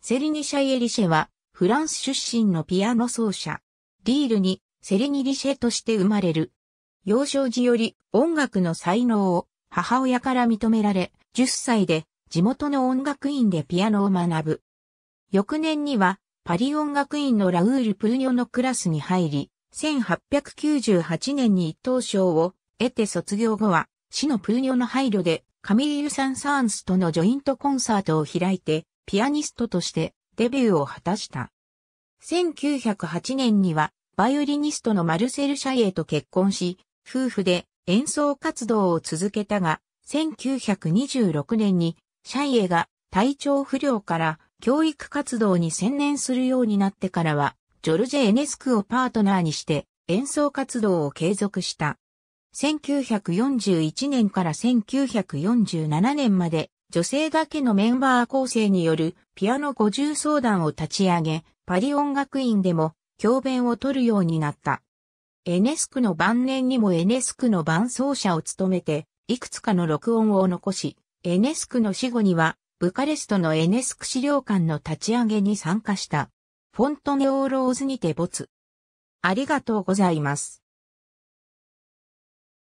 セリニ・シャイエリシェは、フランス出身のピアノ奏者。リールに、セリニ・リシェとして生まれる。幼少時より音楽の才能を母親から認められ、10歳で地元の音楽院でピアノを学ぶ。翌年には、パリ音楽院のラウール・プルニョのクラスに入り、1898年に一等賞を得て卒業後は、市のプルニョの配慮で、カミール・サン・サーンスとのジョイントコンサートを開いて、ピアニストとしてデビューを果たした。1908年には、バイオリニストのマルセル・シャイエと結婚し、夫婦で演奏活動を続けたが、1926年にシャイエが体調不良から教育活動に専念するようになってからは、ジョルジェ・エネスクをパートナーにして演奏活動を継続した。1941年から1947年まで女性だけのメンバー構成によるピアノ五重奏団を立ち上げ、パリ音楽院でも教鞭を取るようになった。エネスクの晩年にもエネスクの伴奏者を務めて、いくつかの録音を残し、エネスクの死後には、ブカレストのエネスク資料館の立ち上げに参加した。フォントネオーローズにて没。ありがとうございます。